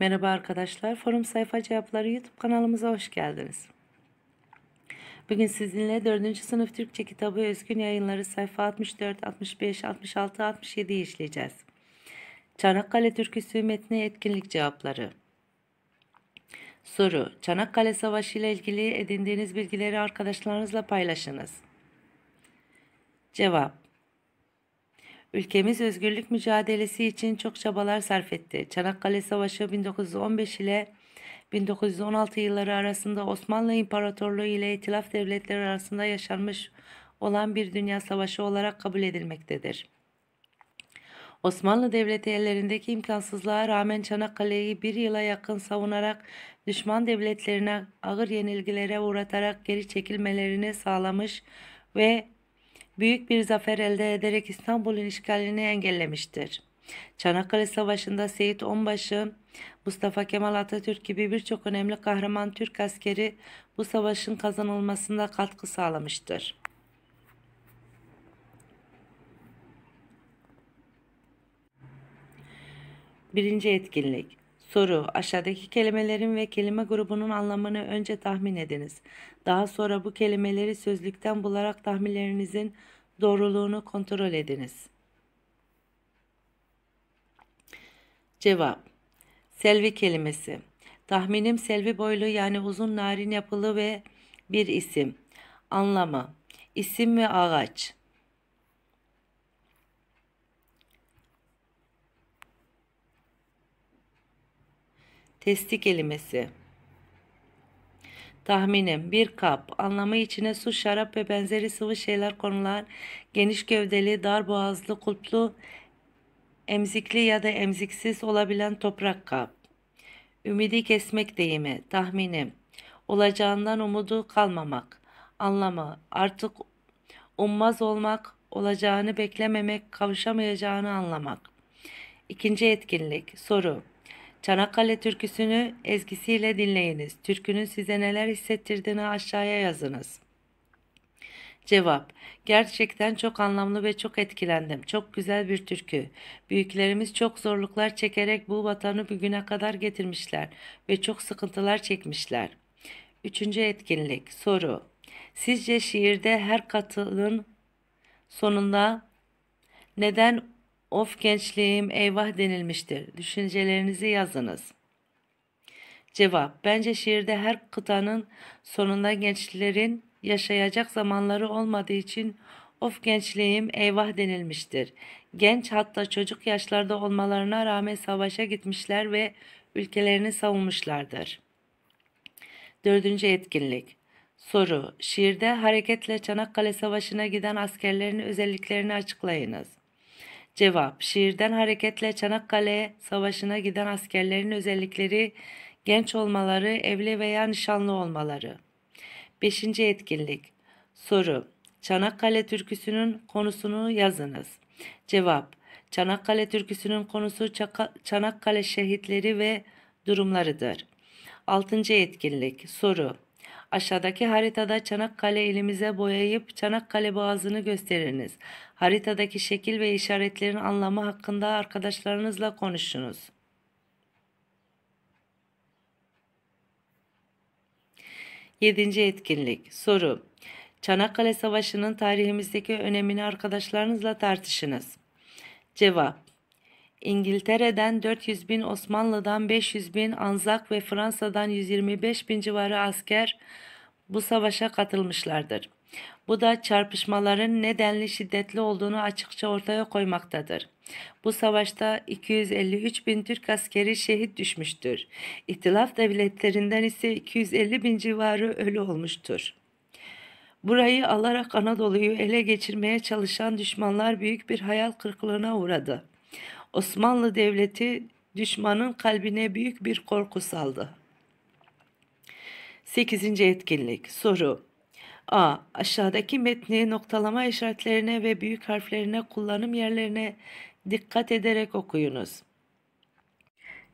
Merhaba arkadaşlar, Forum Sayfa Cevapları YouTube kanalımıza hoş geldiniz. Bugün sizinle 4. sınıf Türkçe kitabı Özgün Yayınları sayfa 64, 65, 66, 67'yi işleyeceğiz. Çanakkale Türküsü metni etkinlik cevapları. Soru: Çanakkale Savaşı ile ilgili edindiğiniz bilgileri arkadaşlarınızla paylaşınız. Cevap: Ülkemiz özgürlük mücadelesi için çok çabalar sarf etti. Çanakkale Savaşı 1915 ile 1916 yılları arasında Osmanlı İmparatorluğu ile İtilaf Devletleri arasında yaşanmış olan bir dünya savaşı olarak kabul edilmektedir. Osmanlı Devleti ellerindeki imkansızlığa rağmen Çanakkale'yi bir yıla yakın savunarak düşman devletlerine ağır yenilgilere uğratarak geri çekilmelerini sağlamış ve büyük bir zafer elde ederek İstanbul'un işgalini engellemiştir. Çanakkale Savaşı'nda Seyit Onbaşı, Mustafa Kemal Atatürk gibi birçok önemli kahraman Türk askeri bu savaşın kazanılmasında katkı sağlamıştır. Birinci etkinlik Soru. Aşağıdaki kelimelerin ve kelime grubunun anlamını önce tahmin ediniz. Daha sonra bu kelimeleri sözlükten bularak tahminlerinizin doğruluğunu kontrol ediniz. Cevap. Selvi kelimesi. Tahminim selvi boylu yani uzun narin yapılı ve bir isim. Anlama. İsim ve ağaç. Testi kelimesi. Tahminim bir kap anlamı içine su, şarap ve benzeri sıvı şeyler konulan geniş gövdeli, dar boğazlı, kulplu, emzikli ya da emziksiz olabilen toprak kap. Ümidi kesmek deyimi, tahminim. Olacağından umudu kalmamak. Anlamı artık ummaz olmak, olacağını beklememek, kavuşamayacağını anlamak. İkinci etkinlik soru. Çanakkale türküsünü ezgisiyle dinleyiniz. Türkünün size neler hissettirdiğini aşağıya yazınız. Cevap. Gerçekten çok anlamlı ve çok etkilendim. Çok güzel bir türkü. Büyüklerimiz çok zorluklar çekerek bu vatanı bugüne kadar getirmişler ve çok sıkıntılar çekmişler. Üçüncü etkinlik. Soru. Sizce şiirde her katılın sonunda neden Of gençliğim eyvah denilmiştir. Düşüncelerinizi yazınız. Cevap. Bence şiirde her kıtanın sonunda gençlerin yaşayacak zamanları olmadığı için of gençliğim eyvah denilmiştir. Genç hatta çocuk yaşlarda olmalarına rağmen savaşa gitmişler ve ülkelerini savunmuşlardır. Dördüncü etkinlik. Soru. Şiirde hareketle Çanakkale Savaşı'na giden askerlerin özelliklerini açıklayınız. Cevap Şiirden hareketle Çanakkale Savaşı'na giden askerlerin özellikleri genç olmaları, evli veya nişanlı olmaları. Beşinci Etkinlik Soru Çanakkale türküsünün konusunu yazınız. Cevap Çanakkale türküsünün konusu Çanakkale şehitleri ve durumlarıdır. Altıncı Etkinlik Soru Aşağıdaki haritada Çanakkale elimize boyayıp Çanakkale Boğazı'nı gösteriniz. Haritadaki şekil ve işaretlerin anlamı hakkında arkadaşlarınızla konuşunuz. Yedinci etkinlik soru. Çanakkale Savaşı'nın tarihimizdeki önemini arkadaşlarınızla tartışınız. Cevap İngiltere'den 400 bin, Osmanlı'dan 500 bin, Anzak ve Fransa'dan 125 bin civarı asker bu savaşa katılmışlardır. Bu da çarpışmaların nedenli şiddetli olduğunu açıkça ortaya koymaktadır. Bu savaşta 253 bin Türk askeri şehit düşmüştür. İtilaf devletlerinden ise 250 bin civarı ölü olmuştur. Burayı alarak Anadolu'yu ele geçirmeye çalışan düşmanlar büyük bir hayal kırıklığına uğradı. Osmanlı Devleti düşmanın kalbine büyük bir korku saldı. 8. etkinlik soru A. Aşağıdaki metni noktalama işaretlerine ve büyük harflerine kullanım yerlerine dikkat ederek okuyunuz.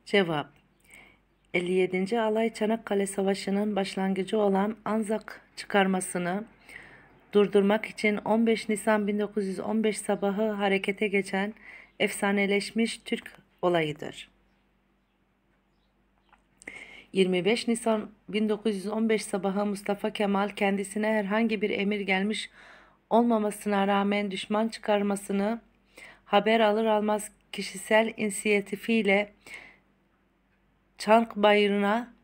Cevap 57. Alay Çanakkale Savaşı'nın başlangıcı olan Anzak çıkarmasını durdurmak için 15 Nisan 1915 sabahı harekete geçen efsaneleşmiş Türk olayıdır. 25 Nisan 1915 sabahı Mustafa Kemal kendisine herhangi bir emir gelmiş olmamasına rağmen düşman çıkarmasını haber alır almaz kişisel inisiyatifiyle Çank Bayırı'na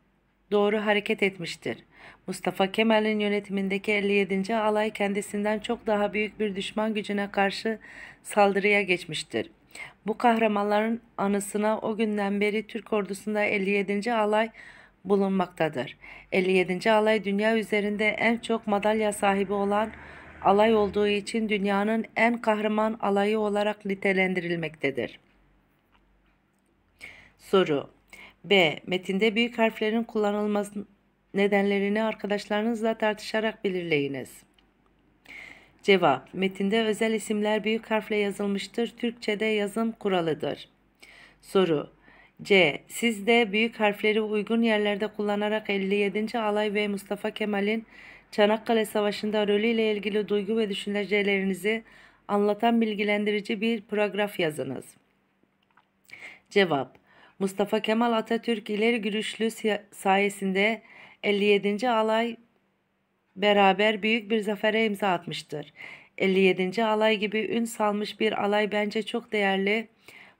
doğru hareket etmiştir. Mustafa Kemal'in yönetimindeki 57. alay kendisinden çok daha büyük bir düşman gücüne karşı saldırıya geçmiştir. Bu kahramanların anısına o günden beri Türk ordusunda 57. alay bulunmaktadır. 57. alay dünya üzerinde en çok madalya sahibi olan alay olduğu için dünyanın en kahraman alayı olarak nitelendirilmektedir. Soru B. Metinde büyük harflerin kullanılması nedenlerini arkadaşlarınızla tartışarak belirleyiniz. Cevap. Metinde özel isimler büyük harfle yazılmıştır. Türkçe'de yazım kuralıdır. Soru. C. Siz de büyük harfleri uygun yerlerde kullanarak 57. Alay ve Mustafa Kemal'in Çanakkale Savaşı'nda rolüyle ilgili duygu ve düşüncelerinizi anlatan bilgilendirici bir paragraf yazınız. Cevap Mustafa Kemal Atatürk ileri görüşlü sayesinde 57. Alay beraber büyük bir zafere imza atmıştır. 57. alay gibi ün salmış bir alay bence çok değerli.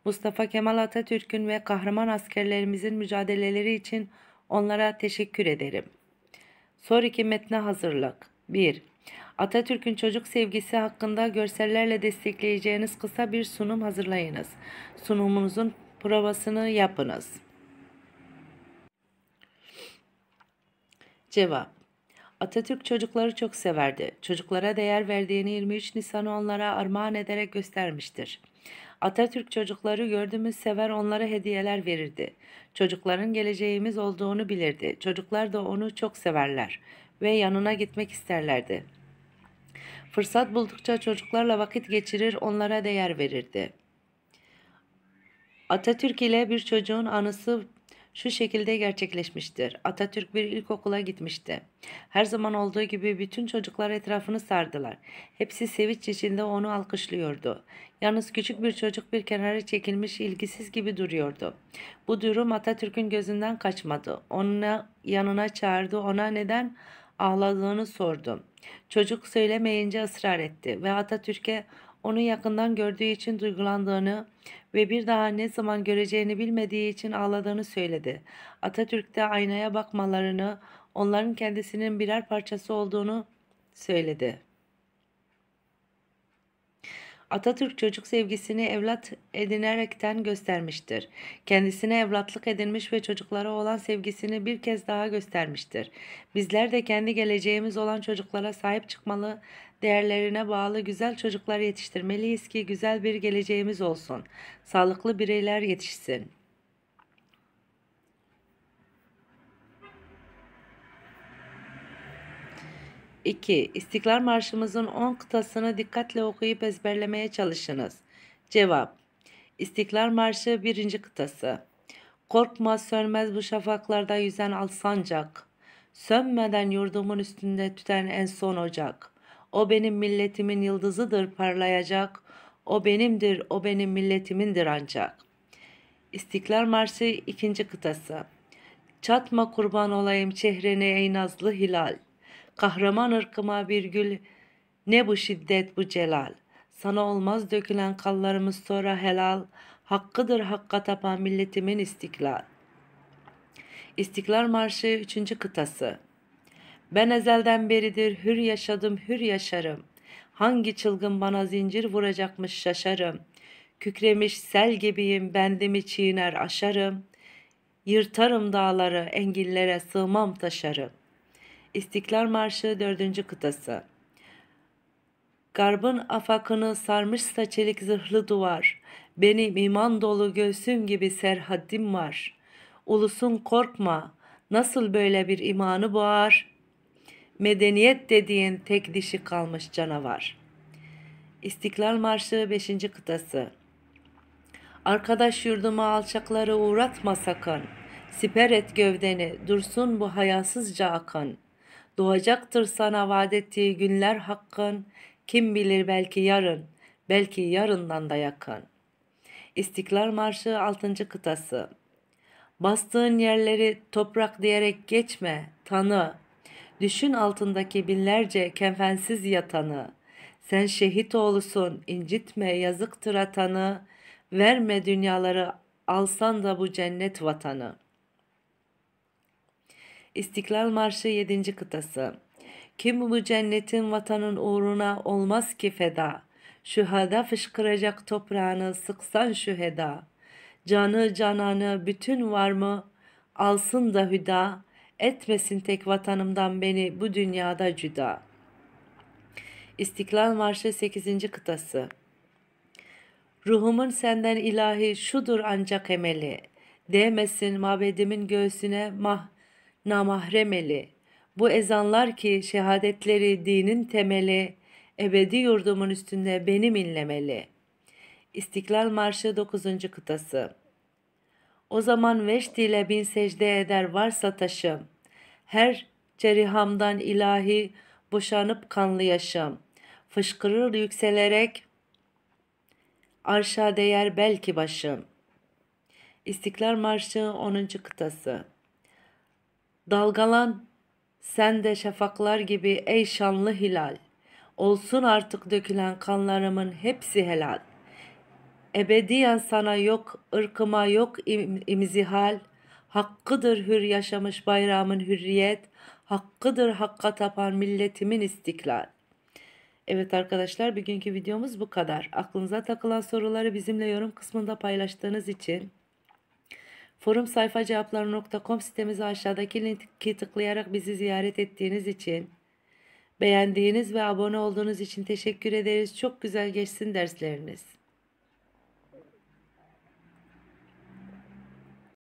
Mustafa Kemal Atatürk'ün ve kahraman askerlerimizin mücadeleleri için onlara teşekkür ederim. Sonraki metne hazırlık. 1. Atatürk'ün çocuk sevgisi hakkında görsellerle destekleyeceğiniz kısa bir sunum hazırlayınız. Sunumunuzun provasını yapınız. Cevap Atatürk çocukları çok severdi. Çocuklara değer verdiğini 23 Nisan'ı onlara armağan ederek göstermiştir. Atatürk çocukları gördüğümüz sever onlara hediyeler verirdi. Çocukların geleceğimiz olduğunu bilirdi. Çocuklar da onu çok severler ve yanına gitmek isterlerdi. Fırsat buldukça çocuklarla vakit geçirir, onlara değer verirdi. Atatürk ile bir çocuğun anısı şu şekilde gerçekleşmiştir. Atatürk bir ilkokula gitmişti. Her zaman olduğu gibi bütün çocuklar etrafını sardılar. Hepsi sevinç içinde onu alkışlıyordu. Yalnız küçük bir çocuk bir kenara çekilmiş ilgisiz gibi duruyordu. Bu durum Atatürk'ün gözünden kaçmadı. Onunla yanına çağırdı. Ona neden ağladığını sordu. Çocuk söylemeyince ısrar etti ve Atatürk'e onu yakından gördüğü için duygulandığını ve bir daha ne zaman göreceğini bilmediği için ağladığını söyledi. Atatürk'te aynaya bakmalarını, onların kendisinin birer parçası olduğunu söyledi. Atatürk çocuk sevgisini evlat edinerekten göstermiştir. Kendisine evlatlık edinmiş ve çocuklara olan sevgisini bir kez daha göstermiştir. Bizler de kendi geleceğimiz olan çocuklara sahip çıkmalı, değerlerine bağlı güzel çocuklar yetiştirmeliyiz ki güzel bir geleceğimiz olsun. Sağlıklı bireyler yetişsin. 2. İstiklal Marşımızın 10 kıtasını dikkatle okuyup ezberlemeye çalışınız. Cevap İstiklal Marşı 1. kıtası Korkma sönmez bu şafaklarda yüzen al Sönmeden yurdumun üstünde tüten en son ocak. O benim milletimin yıldızıdır parlayacak. O benimdir, o benim milletimindir ancak. İstiklal Marşı 2. kıtası Çatma kurban olayım çehrene ey nazlı hilal. Kahraman ırkıma bir gül ne bu şiddet bu celal. Sana olmaz dökülen kallarımız sonra helal. Hakkıdır hakka tapan milletimin istiklal. İstiklal Marşı 3. Kıtası Ben ezelden beridir hür yaşadım hür yaşarım. Hangi çılgın bana zincir vuracakmış şaşarım. Kükremiş sel gibiyim bendimi çiğner aşarım. Yırtarım dağları engillere sığmam taşarım. İstiklal Marşı 4. kıtası Garbın afakını sarmışsa çelik zırhlı duvar, benim iman dolu göğsüm gibi serhaddim var. Ulusun korkma, nasıl böyle bir imanı boğar? Medeniyet dediğin tek dişi kalmış canavar. İstiklal Marşı 5. kıtası Arkadaş yurduma alçakları uğratma sakın. Siper et gövdeni, dursun bu hayasızca akın. Doğacaktır sana vaat ettiği günler hakkın. Kim bilir belki yarın, belki yarından da yakın. İstiklal Marşı 6. kıtası. Bastığın yerleri toprak diyerek geçme, tanı. Düşün altındaki binlerce kefensiz yatanı. Sen şehit oğlusun, incitme, yazıktır atanı. Verme dünyaları, alsan da bu cennet vatanı.'' İstiklal Marşı 7. kıtası. Kim bu cennetin vatanın uğruna olmaz ki feda. Şühada fışkıracak toprağını sıksan şüheda. Canı cananı bütün var mı alsın da hüda. Etmesin tek vatanımdan beni bu dünyada cüda. İstiklal Marşı 8. kıtası. Ruhumun senden ilahi şudur ancak emeli. Değmesin mabedimin göğsüne mah namahremeli. Bu ezanlar ki şehadetleri dinin temeli, ebedi yurdumun üstünde benim inlemeli. İstiklal Marşı 9. Kıtası O zaman veşt ile bin secde eder varsa taşım. Her cerihamdan ilahi boşanıp kanlı yaşım. Fışkırır yükselerek arşa değer belki başım. İstiklal Marşı 10. Kıtası Dalgalan sen de şafaklar gibi ey şanlı hilal. Olsun artık dökülen kanlarımın hepsi helal. Ebediyen sana yok ırkıma yok imzihal. Hakkıdır hür yaşamış bayramın hürriyet. Hakkıdır hakka tapan milletimin istiklal. Evet arkadaşlar bugünkü videomuz bu kadar. Aklınıza takılan soruları bizimle yorum kısmında paylaştığınız için Forum sayfa aşağıdaki linki tıklayarak bizi ziyaret ettiğiniz için, beğendiğiniz ve abone olduğunuz için teşekkür ederiz. Çok güzel geçsin dersleriniz.